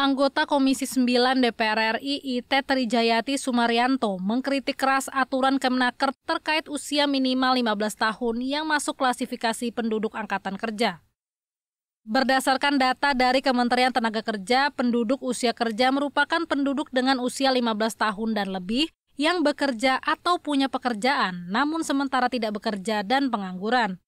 anggota Komisi 9 DPR RI IT Trijayati Sumaryanto mengkritik keras aturan Kemnaker terkait usia minimal 15 tahun yang masuk klasifikasi penduduk angkatan kerja. Berdasarkan data dari Kementerian Tenaga Kerja, penduduk usia kerja merupakan penduduk dengan usia 15 tahun dan lebih yang bekerja atau punya pekerjaan, namun sementara tidak bekerja dan pengangguran.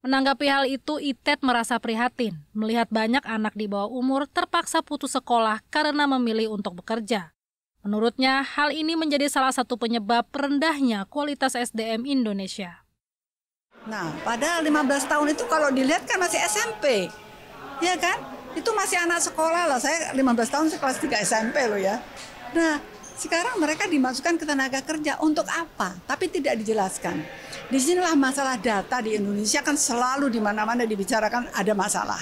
Menanggapi hal itu, Itet merasa prihatin melihat banyak anak di bawah umur terpaksa putus sekolah karena memilih untuk bekerja. Menurutnya, hal ini menjadi salah satu penyebab rendahnya kualitas SDM Indonesia. Nah, pada 15 tahun itu kalau dilihat kan masih SMP, ya kan? Itu masih anak sekolah lah. Saya 15 tahun sekelas kelas 3 SMP loh ya. Nah, sekarang mereka dimasukkan ke tenaga kerja untuk apa? Tapi tidak dijelaskan di sinilah masalah data di Indonesia kan selalu di mana-mana dibicarakan ada masalah.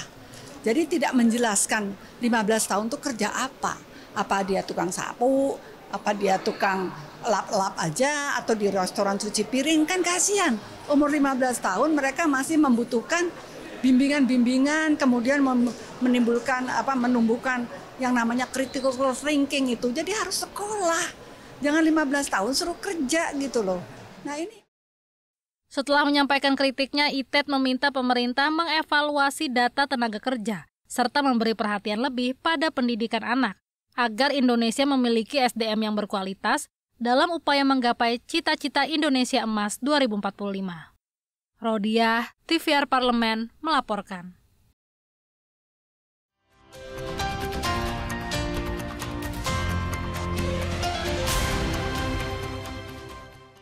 Jadi tidak menjelaskan 15 tahun untuk kerja apa. Apa dia tukang sapu, apa dia tukang lap-lap aja atau di restoran cuci piring kan kasihan. Umur 15 tahun mereka masih membutuhkan bimbingan-bimbingan kemudian menimbulkan apa menumbuhkan yang namanya critical thinking itu. Jadi harus sekolah. Jangan 15 tahun suruh kerja gitu loh. Nah ini setelah menyampaikan kritiknya, ITET e meminta pemerintah mengevaluasi data tenaga kerja serta memberi perhatian lebih pada pendidikan anak agar Indonesia memiliki SDM yang berkualitas dalam upaya menggapai cita-cita Indonesia Emas 2045. Rodiah, TVR Parlemen melaporkan.